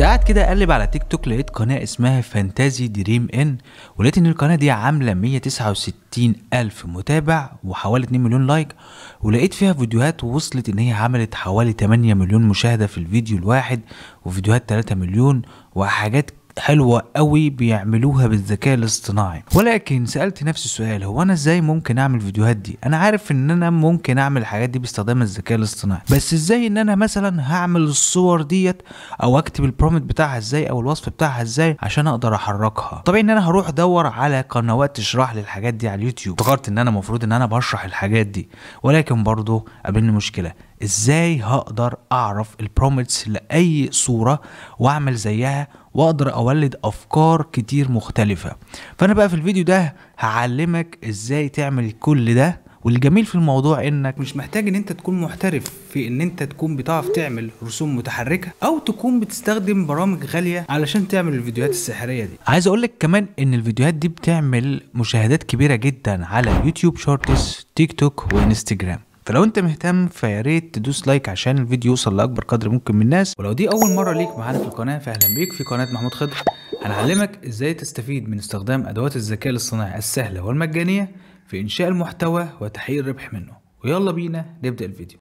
كنت قاعد كده اقلب على تيك توك لقيت قناه اسمها فانتازي دريم ان ولقيت ان القناه دي عامله 169 الف متابع وحوالي 2 مليون لايك ولقيت فيها فيديوهات وصلت ان هي عملت حوالي 8 مليون مشاهده في الفيديو الواحد وفيديوهات 3 مليون وحاجات حلوة قوي بيعملوها بالذكاء الاصطناعي ولكن سألت نفسي السؤال هو انا ازاي ممكن اعمل الفيديوهات دي انا عارف ان انا ممكن اعمل الحاجات دي باستخدام الذكاء الاصطناعي بس ازاي ان انا مثلا هعمل الصور ديت او اكتب البرومت بتاعها ازاي او الوصف بتاعها ازاي عشان اقدر احركها طبيعي ان انا هروح ادور على قنوات تشرح لي الحاجات دي على اليوتيوب افتكرت ان انا المفروض ان انا بشرح الحاجات دي ولكن برضه قابلني مشكله ازاي هقدر اعرف البرومتس لاي صوره واعمل زيها واقدر اولد افكار كتير مختلفه فانا بقى في الفيديو ده هعلمك ازاي تعمل كل ده والجميل في الموضوع انك مش محتاج ان انت تكون محترف في ان انت تكون بتعرف تعمل رسوم متحركه او تكون بتستخدم برامج غاليه علشان تعمل الفيديوهات السحريه دي عايز اقول لك كمان ان الفيديوهات دي بتعمل مشاهدات كبيره جدا على يوتيوب شورتس تيك توك وانستجرام فلو انت مهتم فيا ريت تدوس لايك عشان الفيديو يوصل لاكبر قدر ممكن من الناس ولو دي اول مره ليك معانا في القناه فاهلا بيك في قناه محمود خضر هنعلمك ازاي تستفيد من استخدام ادوات الذكاء الاصطناعي السهله والمجانيه في انشاء المحتوى وتحقيق الربح منه ويلا بينا نبدا الفيديو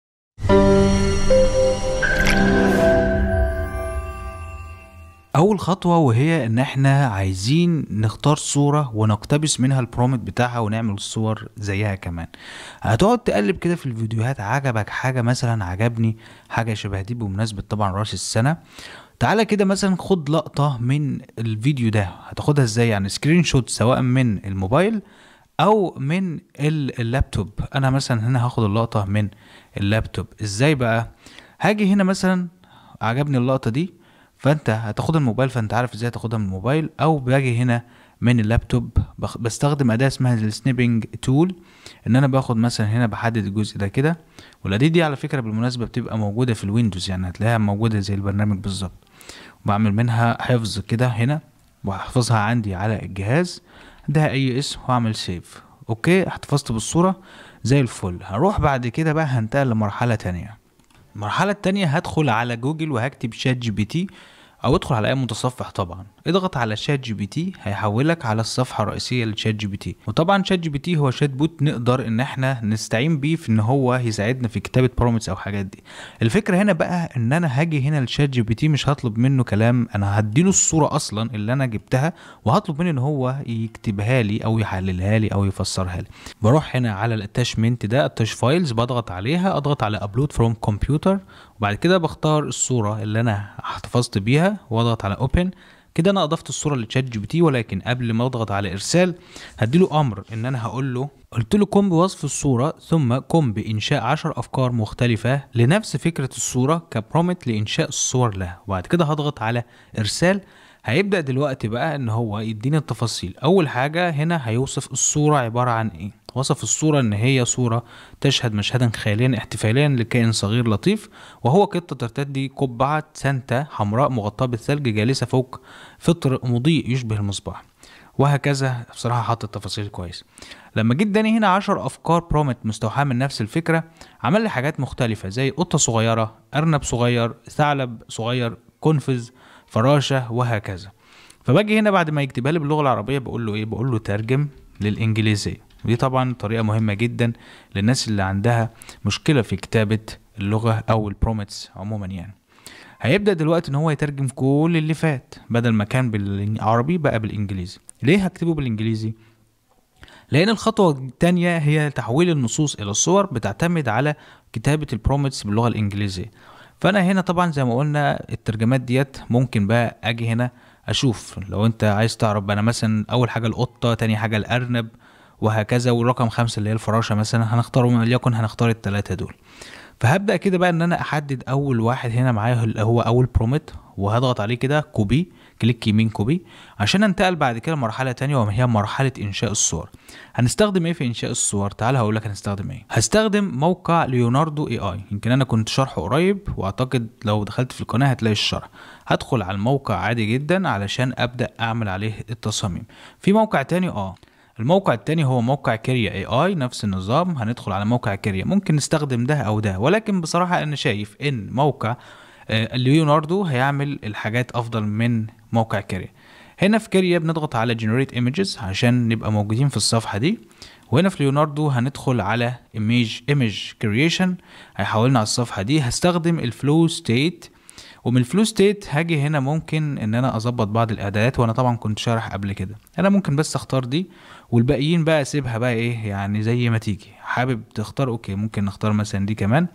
اول خطوه وهي ان احنا عايزين نختار صوره ونقتبس منها البرومت بتاعها ونعمل صور زيها كمان هتقعد تقلب كده في الفيديوهات عجبك حاجه مثلا عجبني حاجه شبه دي بمناسبه طبعا راس السنه تعالى كده مثلا خد لقطه من الفيديو ده هتاخدها ازاي يعني سكرين شوت سواء من الموبايل او من اللابتوب انا مثلا هنا هاخد اللقطه من اللابتوب ازاي بقى هاجي هنا مثلا عجبني اللقطه دي فانت هتاخد الموبايل فانت عارف ازاي تاخدها من الموبايل او باجي هنا من اللابتوب بستخدم اداه اسمها السنيبنج تول ان انا باخد مثلا هنا بحدد الجزء ده كده والاداه دي على فكره بالمناسبه بتبقى موجوده في الويندوز يعني هتلاقيها موجوده زي البرنامج بالظبط وبعمل منها حفظ كده هنا وهحفظها عندي على الجهاز ده اي اسم واعمل سيف اوكي احتفظت بالصوره زي الفل هروح بعد كده بقى هنتقل لمرحله تانية المرحله الثانيه هدخل على جوجل وهكتب شات جي بي تي او ادخل على اي متصفح طبعا اضغط على شات جي بي تي هيحولك على الصفحه الرئيسيه لشات جي بي تي وطبعا شات جي بي تي هو شات بوت نقدر ان احنا نستعين بيه في ان هو يساعدنا في كتابه برومتس او حاجات دي الفكره هنا بقى ان انا هاجي هنا لشات جي بي تي مش هطلب منه كلام انا هديله الصوره اصلا اللي انا جبتها وهطلب منه ان هو يكتبها لي او يحللها لي او يفسرها لي بروح هنا على الاتاشمنت ده التاش فايلز بضغط عليها اضغط على ابلود فروم كمبيوتر وبعد كده بختار الصورة اللي أنا احتفظت بيها واضغط على أوبن كده أنا أضفت الصورة لتشات جي بي تي ولكن قبل ما أضغط على إرسال هديله أمر إن أنا هقول له قلت له قم بوصف الصورة ثم قم بإنشاء عشر أفكار مختلفة لنفس فكرة الصورة كبرومت لإنشاء الصور لها وبعد كده هضغط على إرسال هيبدأ دلوقتي بقى إن هو يديني التفاصيل أول حاجة هنا هيوصف الصورة عبارة عن إيه وصف الصورة إن هي صورة تشهد مشهدا خياليا احتفاليا لكائن صغير لطيف وهو قطة ترتدي قبعة سانتا حمراء مغطاة بالثلج جالسة فوق فطر مضيء يشبه المصباح وهكذا بصراحة حط التفاصيل كويس لما جيت داني هنا عشر أفكار برومت مستوحاة من نفس الفكرة عمل لي حاجات مختلفة زي قطة صغيرة أرنب صغير ثعلب صغير قنفذ فراشة وهكذا فباجي هنا بعد ما يكتبها لي باللغة العربية بقول له إيه بقول له ترجم للإنجليزية ودي طبعا طريقه مهمه جدا للناس اللي عندها مشكله في كتابه اللغه او البرومتس عموما يعني هيبدا دلوقتي ان هو يترجم كل اللي فات بدل ما كان بالعربي بقى بالانجليزي ليه هكتبه بالانجليزي لان الخطوه الثانيه هي تحويل النصوص الى الصور بتعتمد على كتابه البرومتس باللغه الانجليزيه فانا هنا طبعا زي ما قلنا الترجمات ديت ممكن بقى اجي هنا اشوف لو انت عايز تعرف انا مثلا اول حاجه القطه تاني حاجه الارنب وهكذا والرقم خمسة اللي هي الفراشة مثلا من اليكن هنختار التلاتة دول فهبدأ كده بقى ان انا احدد اول واحد هنا معايا اللي هو اول برومت وهضغط عليه كده كوبي كليك يمين كوبي عشان انتقل بعد كده لمرحله تانية وهي مرحله انشاء الصور هنستخدم ايه في انشاء الصور تعال هقول لك هنستخدم ايه هستخدم موقع ليوناردو اي اي يمكن انا كنت شرحه قريب واعتقد لو دخلت في القناه هتلاقي الشرح هدخل على الموقع عادي جدا علشان ابدا اعمل عليه التصاميم في موقع تاني اه الموقع التاني هو موقع كيريا اي اي نفس النظام هندخل على موقع كيريا ممكن نستخدم ده او ده ولكن بصراحة انا شايف ان موقع آه، ليوناردو هيعمل الحاجات افضل من موقع كيريا هنا في كيريا بنضغط على جنريت ايميجز عشان نبقى موجودين في الصفحة دي وهنا في ليوناردو هندخل على ايميج ايميج كرييشن هيحولنا على الصفحة دي هستخدم الفلو state ومن الفلو ستيت هاجي هنا ممكن ان انا اظبط بعض الاعدادات وانا طبعا كنت شارح قبل كده انا ممكن بس اختار دي والباقيين بقى اسيبها بقى ايه يعني زي ما تيجي حابب تختار اوكي ممكن نختار مثلا دي كمان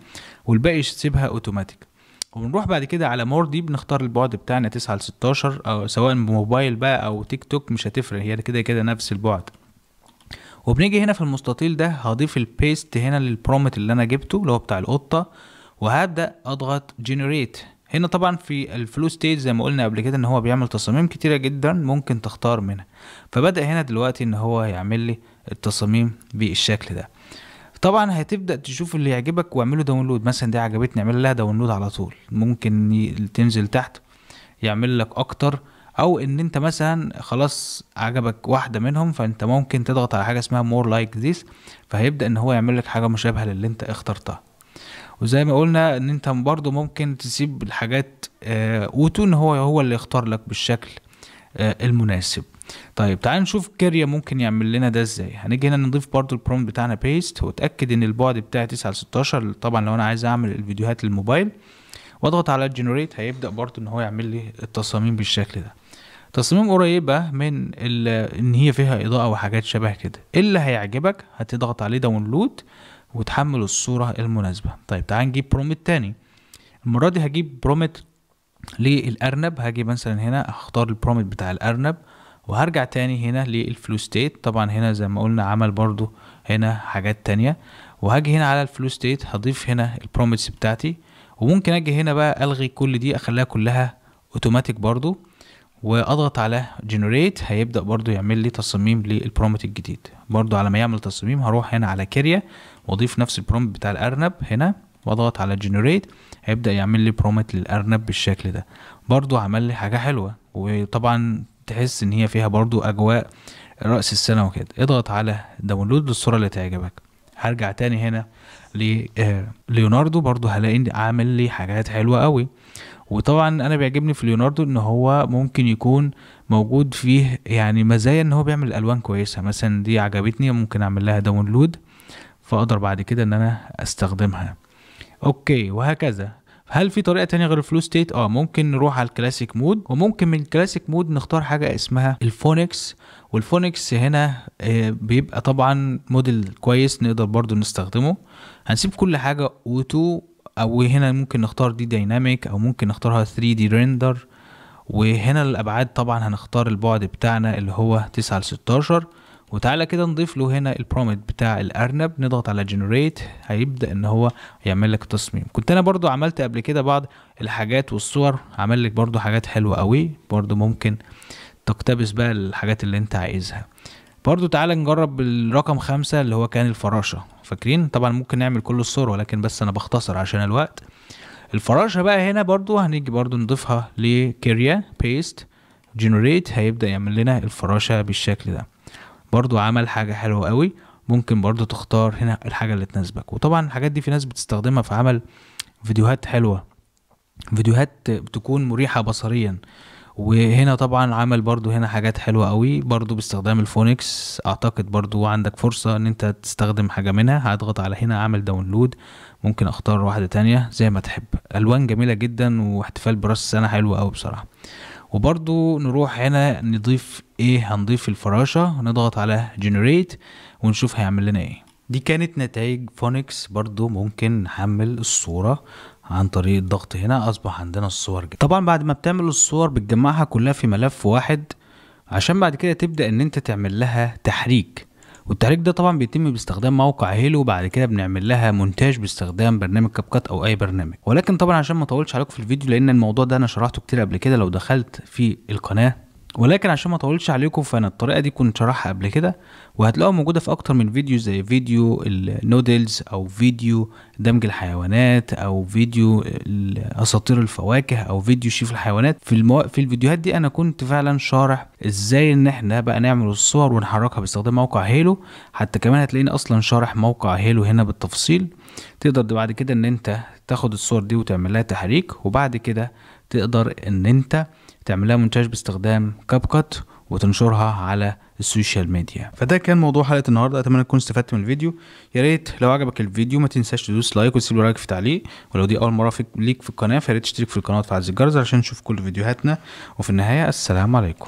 والباقي سيبها اوتوماتيك وبنروح بعد كده على مور دي بنختار البعد بتاعنا 9 ل 16 او سواء بموبايل بقى او تيك توك مش هتفرق هي كده كده نفس البعد وبنيجي هنا في المستطيل ده هضيف البيست هنا للبرومت اللي انا جبته اللي هو بتاع القطه وهبدا اضغط جنريت هنا طبعا في الفلو ستيج زي ما قلنا قبل كده ان هو بيعمل تصاميم كتيرة جدا ممكن تختار منها فبدأ هنا دلوقتي ان هو هيعمل لي التصاميم بالشكل ده طبعا هتبدا تشوف اللي يعجبك واعمله داونلود مثلا دي عجبتني اعمل لها داونلود على طول ممكن تنزل تحت يعمل لك اكتر او ان انت مثلا خلاص عجبك واحده منهم فانت ممكن تضغط على حاجه اسمها مور لايك ذيس فهيبدا ان هو يعمل لك حاجه مشابهه للي انت اخترتها وزي ما قلنا ان انت برضو ممكن تسيب الحاجات اوتو آه، ان هو هو اللي يختار لك بالشكل آه، المناسب طيب تعال نشوف كيريا ممكن يعمل لنا ده ازاي هنيجي هنا نضيف برضو البرومت بتاعنا بيست واتاكد ان البعد بتاعي 9 ل 16 طبعا لو انا عايز اعمل الفيديوهات للموبايل واضغط على جنريت هيبدا برضو ان هو يعمل لي التصاميم بالشكل ده تصميم قريبة من ان هي فيها اضاءة وحاجات شبه كده إيه اللي هيعجبك هتضغط عليه داونلود وتحمل الصورة المناسبة طيب تعال نجيب برومت تاني المرة دي هجيب برومت للأرنب هاجي مثلا هنا هختار البرومت بتاع الأرنب وهرجع تاني هنا للفلو ستيت طبعا هنا زي ما قلنا عمل برضو هنا حاجات تانية وهاجي هنا على الفلو ستيت هضيف هنا البرومتس بتاعتي وممكن اجي هنا بقى الغي كل دي اخليها كلها اوتوماتيك برضو واضغط على جنريت هيبدا برضو يعمل لي تصميم للبرومت الجديد برضو على ما يعمل تصميم هروح هنا على كيريا واضيف نفس البرومت بتاع الارنب هنا واضغط على جنريت هيبدا يعمل لي برومت للارنب بالشكل ده برضو عمل لي حاجه حلوه وطبعا تحس ان هي فيها برضو اجواء راس السنه وكده اضغط على داونلود للصوره اللي تعجبك هرجع تاني هنا آه، ليوناردو برضو هلاقي عامل لي حاجات حلوه قوي وطبعا انا بيعجبني في ليوناردو ان هو ممكن يكون موجود فيه يعني مزايا ان هو بيعمل الوان كويسه مثلا دي عجبتني ممكن اعمل لها داونلود فاقدر بعد كده ان انا استخدمها اوكي وهكذا هل في طريقه تانية غير الفلو ستيت اه ممكن نروح على الكلاسيك مود وممكن من الكلاسيك مود نختار حاجه اسمها الفونكس والفونكس هنا آه، بيبقى طبعا موديل كويس نقدر برضو نستخدمه هنسيب كل حاجه اوتو او هنا ممكن نختار دي دايناميك او ممكن نختارها 3 دي ريندر وهنا الابعاد طبعا هنختار البعد بتاعنا اللي هو 9 ل 16 وتعالى كده نضيف له هنا البرومت بتاع الارنب نضغط على جنريت هيبدا ان هو يعمل لك تصميم كنت انا برضو عملت قبل كده بعض الحاجات والصور عمل لك برضو حاجات حلوه قوي برضو ممكن تقتبس بقى الحاجات اللي انت عايزها برضو تعالى نجرب الرقم خمسة اللي هو كان الفراشة فاكرين طبعا ممكن نعمل كل الصور ولكن بس انا بختصر عشان الوقت الفراشة بقى هنا برضو هنيجي برضو نضيفها لكيريا بيست جنريت هيبدأ يعمل لنا الفراشة بالشكل ده برضو عمل حاجة حلوة قوي ممكن برضو تختار هنا الحاجة اللي تناسبك وطبعا الحاجات دي في ناس بتستخدمها في عمل فيديوهات حلوة فيديوهات بتكون مريحة بصريا وهنا طبعا عمل برضو هنا حاجات حلوة قوي برضو باستخدام الفونكس اعتقد برضو عندك فرصة ان انت تستخدم حاجة منها هضغط على هنا اعمل داونلود ممكن اختار واحدة تانية زي ما تحب الوان جميلة جدا واحتفال براس السنة حلو قوي بصراحة وبرضو نروح هنا نضيف ايه هنضيف الفراشة نضغط على جنريت ونشوف هيعمل لنا ايه دي كانت نتائج فونكس برضو ممكن نحمل الصورة عن طريق الضغط هنا اصبح عندنا الصور جدا. طبعا بعد ما بتعمل الصور بتجمعها كلها في ملف واحد عشان بعد كده تبدأ ان انت تعمل لها تحريك والتحريك ده طبعا بيتم باستخدام موقع هيلو وبعد كده بنعمل لها مونتاج باستخدام برنامج كاب كات او اي برنامج ولكن طبعا عشان ما اطولش عليكم في الفيديو لان الموضوع ده انا شرحته كتير قبل كده لو دخلت في القناه ولكن عشان ما اطولش عليكم فانا الطريقه دي كنت شرحها قبل كده وهتلاقوها موجوده في اكتر من فيديو زي فيديو النودلز او فيديو دمج الحيوانات او فيديو اساطير الفواكه او فيديو شيف الحيوانات في المو... في الفيديوهات دي انا كنت فعلا شارح ازاي ان احنا بقى نعمل الصور ونحركها باستخدام موقع هيلو حتى كمان هتلاقيني اصلا شارح موقع هيلو هنا بالتفصيل تقدر بعد كده ان انت تاخد الصور دي وتعمل لها تحريك وبعد كده تقدر ان انت تعملها مونتاج باستخدام كاب كات وتنشرها على السوشيال ميديا فده كان موضوع حلقه النهارده اتمنى تكون استفدت من الفيديو يا ريت لو عجبك الفيديو ما تنساش تدوس لايك وتسيب رايك في تعليق ولو دي اول مره ليك في القناه فيا ريت تشترك في القناه وتفعل الجرس عشان تشوف كل فيديوهاتنا وفي النهايه السلام عليكم